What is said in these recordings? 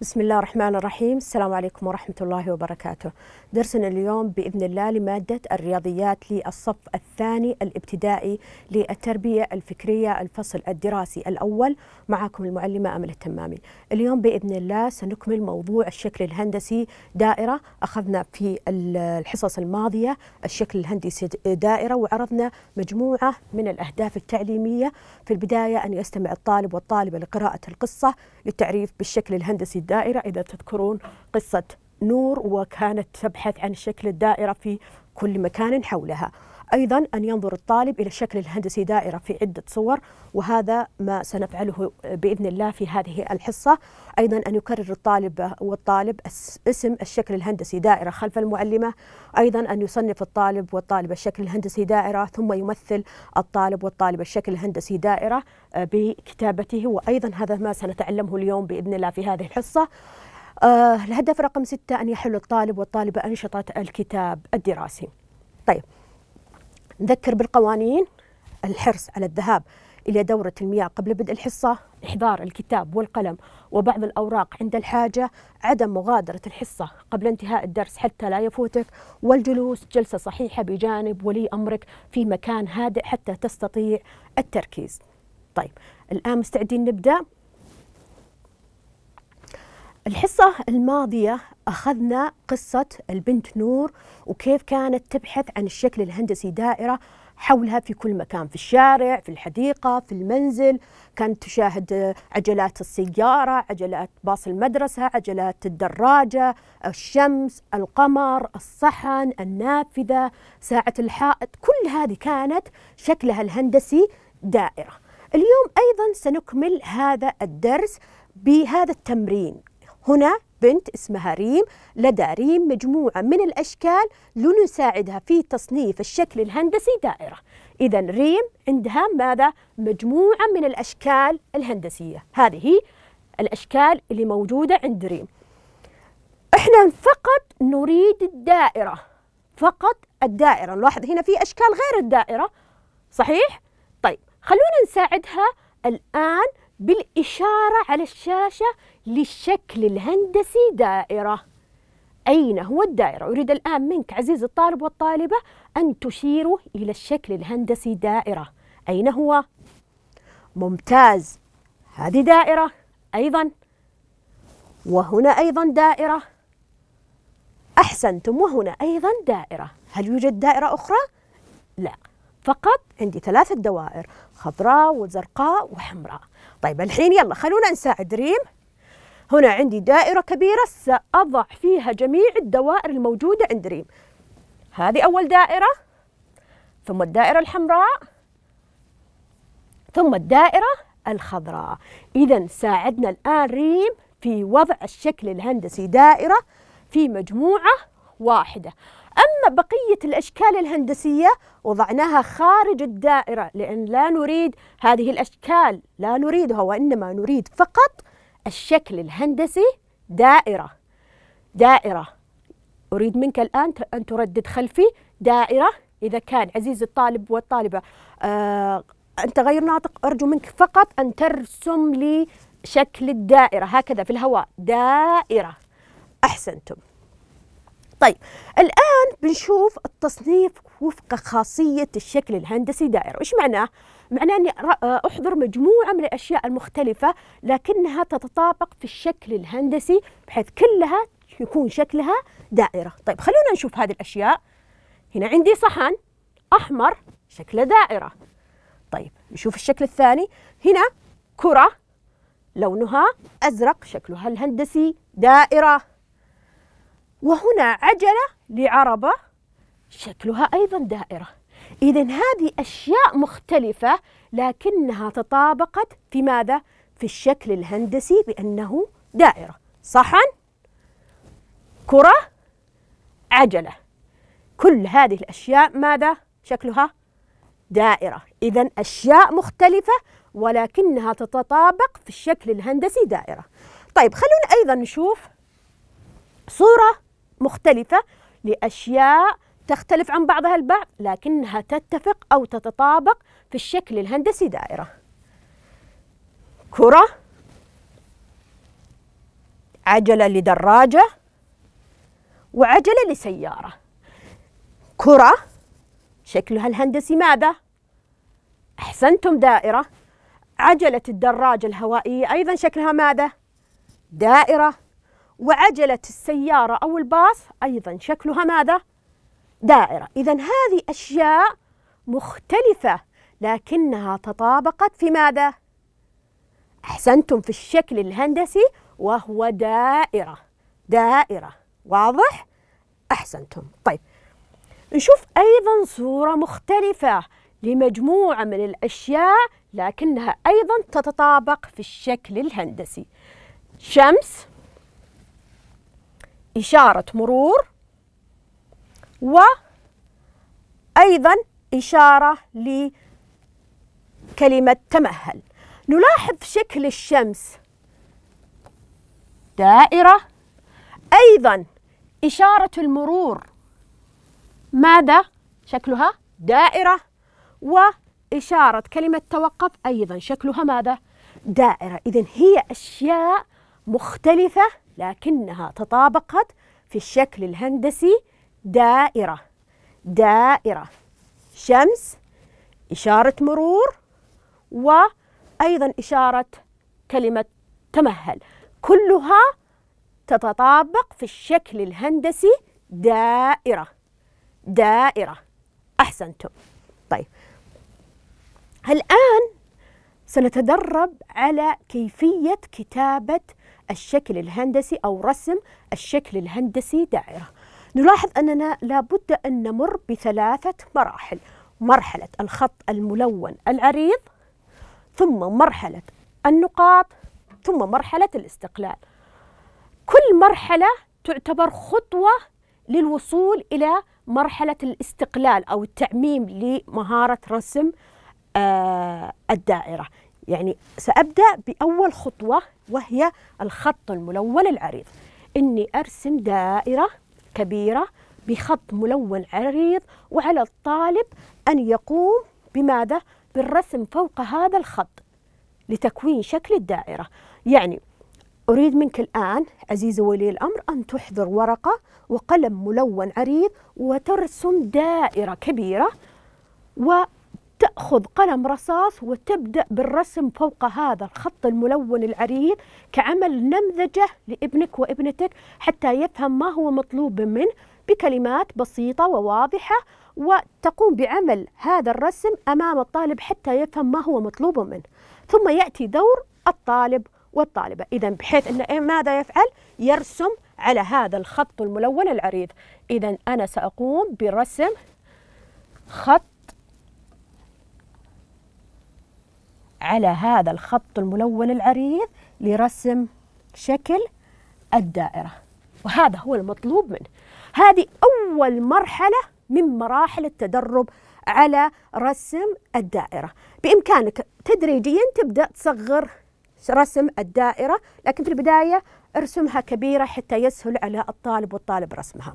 بسم الله الرحمن الرحيم السلام عليكم ورحمة الله وبركاته درسنا اليوم بإذن الله لمادة الرياضيات للصف الثاني الابتدائي للتربية الفكرية الفصل الدراسي الأول معكم المعلمة أمل التمامي اليوم بإذن الله سنكمل موضوع الشكل الهندسي دائرة أخذنا في الحصص الماضية الشكل الهندسي دائرة وعرضنا مجموعة من الأهداف التعليمية في البداية أن يستمع الطالب والطالبة لقراءة القصة للتعريف بالشكل الهندسي الدائرة إذا تذكرون قصة نور وكانت تبحث عن شكل الدائرة في كل مكان حولها أيضا أن ينظر الطالب إلى الشكل الهندسي دائرة في عدة صور وهذا ما سنفعله بإذن الله في هذه الحصة أيضا أن يكرر الطالب والطالب اسم الشكل الهندسي دائرة خلف المعلمة أيضا أن يصنف الطالب والطالب الشكل الهندسي دائرة ثم يمثل الطالب والطالب الشكل الهندسي دائرة آه، بكتابته وأيضا هذا ما سنتعلمه اليوم بإذن الله في هذه الحصة آه، الهدف رقم ستة أن يحل الطالب والطالبة أنشطة الكتاب الدراسي طيب نذكر بالقوانين الحرص على الذهاب إلى دورة المياه قبل بدء الحصة إحضار الكتاب والقلم وبعض الأوراق عند الحاجة عدم مغادرة الحصة قبل انتهاء الدرس حتى لا يفوتك والجلوس جلسة صحيحة بجانب ولي أمرك في مكان هادئ حتى تستطيع التركيز طيب الآن مستعدين نبدأ الحصة الماضية أخذنا قصة البنت نور وكيف كانت تبحث عن الشكل الهندسي دائرة حولها في كل مكان في الشارع في الحديقة في المنزل كانت تشاهد عجلات السيارة عجلات باص المدرسة عجلات الدراجة الشمس القمر الصحن النافذة ساعة الحائط كل هذه كانت شكلها الهندسي دائرة اليوم أيضا سنكمل هذا الدرس بهذا التمرين هنا بنت اسمها ريم لدى ريم مجموعة من الأشكال لنساعدها في تصنيف الشكل الهندسي دائرة إذا ريم عندها ماذا؟ مجموعة من الأشكال الهندسية هذه الأشكال اللي موجودة عند ريم إحنا فقط نريد الدائرة فقط الدائرة نلاحظ هنا في أشكال غير الدائرة صحيح؟ طيب خلونا نساعدها الآن بالإشارة على الشاشة للشكل الهندسي دائرة أين هو الدائرة؟ أريد الآن منك عزيزي الطالب والطالبة أن تشيروا إلى الشكل الهندسي دائرة أين هو؟ ممتاز هذه دائرة أيضا وهنا أيضا دائرة أحسنتم وهنا أيضا دائرة هل يوجد دائرة أخرى؟ لا فقط عندي ثلاثة دوائر خضراء وزرقاء وحمراء طيب الحين يلا خلونا نساعد ريم هنا عندي دائرة كبيرة سأضع فيها جميع الدوائر الموجودة عند ريم هذه أول دائرة ثم الدائرة الحمراء ثم الدائرة الخضراء إذا ساعدنا الآن ريم في وضع الشكل الهندسي دائرة في مجموعة واحدة أما بقية الأشكال الهندسية وضعناها خارج الدائرة لأن لا نريد هذه الأشكال لا نريدها وإنما نريد فقط الشكل الهندسي دائرة دائرة أريد منك الآن أن تردد خلفي دائرة إذا كان عزيزي الطالب والطالبة آه أنت غير ناطق أرجو منك فقط أن ترسم لي شكل الدائرة هكذا في الهواء دائرة أحسنتم طيب الآن بنشوف التصنيف وفق خاصية الشكل الهندسي دائرة وإيش معناه؟ معناه أني أحضر مجموعة من الأشياء المختلفة لكنها تتطابق في الشكل الهندسي بحيث كلها يكون شكلها دائرة طيب خلونا نشوف هذه الأشياء هنا عندي صحن أحمر شكله دائرة طيب نشوف الشكل الثاني هنا كرة لونها أزرق شكلها الهندسي دائرة وهنا عجلة لعربة شكلها أيضا دائرة إذا هذه أشياء مختلفة لكنها تطابقت في ماذا؟ في الشكل الهندسي بأنه دائرة صحن كرة عجلة كل هذه الأشياء ماذا؟ شكلها دائرة إذا أشياء مختلفة ولكنها تتطابق في الشكل الهندسي دائرة طيب خلونا أيضا نشوف صورة مختلفة لأشياء تختلف عن بعضها البعض لكنها تتفق أو تتطابق في الشكل الهندسي دائرة كرة عجلة لدراجة وعجلة لسيارة كرة شكلها الهندسي ماذا؟ أحسنتم دائرة عجلة الدراجة الهوائية أيضا شكلها ماذا؟ دائرة وعجلة السيارة أو الباص أيضا شكلها ماذا؟ دائرة إذا هذه أشياء مختلفة لكنها تطابقت في ماذا؟ أحسنتم في الشكل الهندسي وهو دائرة دائرة واضح؟ أحسنتم طيب نشوف أيضا صورة مختلفة لمجموعة من الأشياء لكنها أيضا تتطابق في الشكل الهندسي شمس إشارة مرور وأيضا إشارة لكلمة تمهل نلاحظ شكل الشمس دائرة أيضا إشارة المرور ماذا شكلها دائرة وإشارة كلمة توقف أيضا شكلها ماذا دائرة إذن هي أشياء مختلفة لكنها تطابقت في الشكل الهندسي دائرة دائرة شمس إشارة مرور وأيضا إشارة كلمة تمهل كلها تتطابق في الشكل الهندسي دائرة دائرة أحسنتم طيب الآن سنتدرب على كيفية كتابة الشكل الهندسي أو رسم الشكل الهندسي دائرة نلاحظ أننا لابد أن نمر بثلاثة مراحل مرحلة الخط الملون العريض ثم مرحلة النقاط ثم مرحلة الاستقلال كل مرحلة تعتبر خطوة للوصول إلى مرحلة الاستقلال أو التعميم لمهارة رسم آه، الدائرة يعني سأبدأ بأول خطوة وهي الخط الملون العريض إني أرسم دائرة كبيرة بخط ملون عريض وعلى الطالب أن يقوم بماذا؟ بالرسم فوق هذا الخط لتكوين شكل الدائرة يعني أريد منك الآن عزيزي ولي الأمر أن تحضر ورقة وقلم ملون عريض وترسم دائرة كبيرة تأخذ قلم رصاص وتبدأ بالرسم فوق هذا الخط الملون العريض كعمل نمذجة لابنك وابنتك حتى يفهم ما هو مطلوب منه بكلمات بسيطة وواضحة وتقوم بعمل هذا الرسم أمام الطالب حتى يفهم ما هو مطلوب منه ثم يأتي دور الطالب والطالبة إذا بحيث أن إيه ماذا يفعل؟ يرسم على هذا الخط الملون العريض إذا أنا سأقوم برسم خط على هذا الخط الملون العريض لرسم شكل الدائرة وهذا هو المطلوب منه هذه أول مرحلة من مراحل التدرب على رسم الدائرة بإمكانك تدريجيا تبدأ تصغر رسم الدائرة لكن في البداية ارسمها كبيرة حتى يسهل على الطالب والطالب رسمها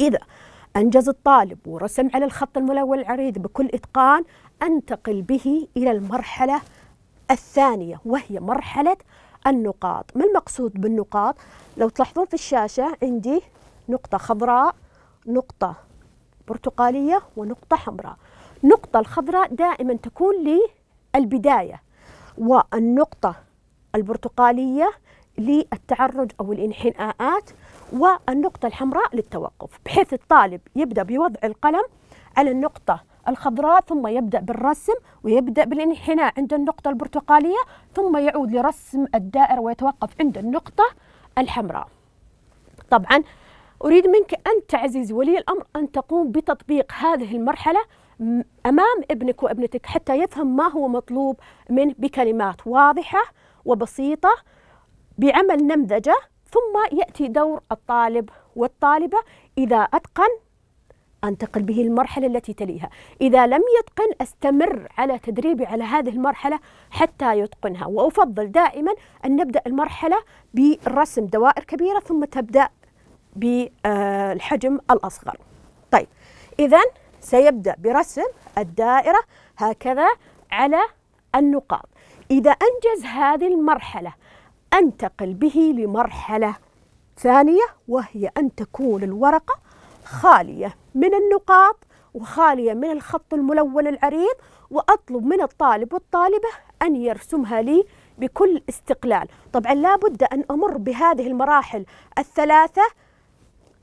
إذا أنجز الطالب ورسم على الخط الملون العريض بكل إتقان أنتقل به إلى المرحلة الثانية وهي مرحلة النقاط ما المقصود بالنقاط لو تلاحظون في الشاشة عندي نقطة خضراء نقطة برتقالية ونقطة حمراء النقطة الخضراء دائما تكون للبداية والنقطة البرتقالية للتعرج أو الانحناءات والنقطة الحمراء للتوقف بحيث الطالب يبدأ بوضع القلم على النقطة الخضراء ثم يبدأ بالرسم ويبدأ بالانحناء عند النقطة البرتقالية ثم يعود لرسم الدائرة ويتوقف عند النقطة الحمراء طبعا أريد منك أنت عزيزي ولي الأمر أن تقوم بتطبيق هذه المرحلة أمام ابنك وابنتك حتى يفهم ما هو مطلوب منه بكلمات واضحة وبسيطة بعمل نمذجة ثم يأتي دور الطالب والطالبة إذا أتقن أنتقل به المرحلة التي تليها إذا لم يتقن أستمر على تدريبي على هذه المرحلة حتى يتقنها وأفضل دائما أن نبدأ المرحلة برسم دوائر كبيرة ثم تبدأ بالحجم الأصغر طيب إذا سيبدأ برسم الدائرة هكذا على النقاط إذا أنجز هذه المرحلة أنتقل به لمرحلة ثانية وهي أن تكون الورقة خالية من النقاط وخالية من الخط الملون العريض وأطلب من الطالب والطالبة أن يرسمها لي بكل استقلال طبعا لا بد أن أمر بهذه المراحل الثلاثة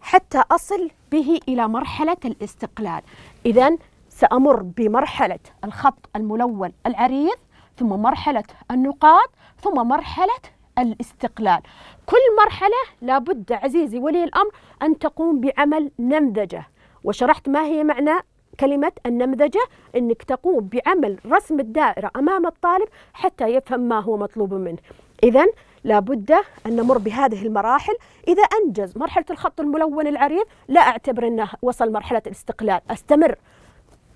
حتى أصل به إلى مرحلة الاستقلال إذا سأمر بمرحلة الخط الملون العريض ثم مرحلة النقاط ثم مرحلة الاستقلال كل مرحلة لابد عزيزي ولي الأمر أن تقوم بعمل نمذجة وشرحت ما هي معنى كلمة النمذجة أنك تقوم بعمل رسم الدائرة أمام الطالب حتى يفهم ما هو مطلوب منه إذا لابد أن نمر بهذه المراحل إذا أنجز مرحلة الخط الملون العريض لا أعتبر أنه وصل مرحلة الاستقلال أستمر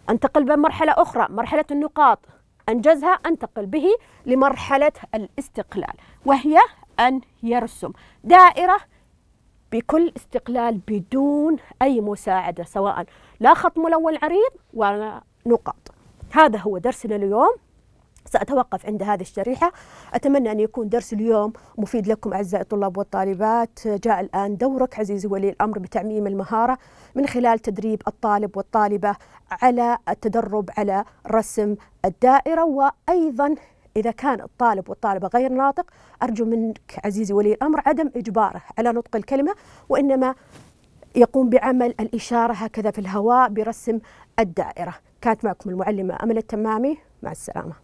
أنتقل بمرحلة أخرى مرحلة النقاط أنجزها أنتقل به لمرحلة الاستقلال وهي أن يرسم دائرة بكل استقلال بدون أي مساعدة سواء لا خط ملون عريض ولا نقاط هذا هو درسنا اليوم سأتوقف عند هذه الشريحة أتمنى أن يكون درس اليوم مفيد لكم أعزائي الطلاب والطالبات جاء الآن دورك عزيزي ولي الأمر بتعميم المهارة من خلال تدريب الطالب والطالبة على التدرب على رسم الدائرة وأيضا إذا كان الطالب والطالبة غير ناطق أرجو منك عزيزي ولي الأمر عدم إجباره على نطق الكلمة وإنما يقوم بعمل الإشارة هكذا في الهواء برسم الدائرة كانت معكم المعلمة أمل التمامي مع السلامة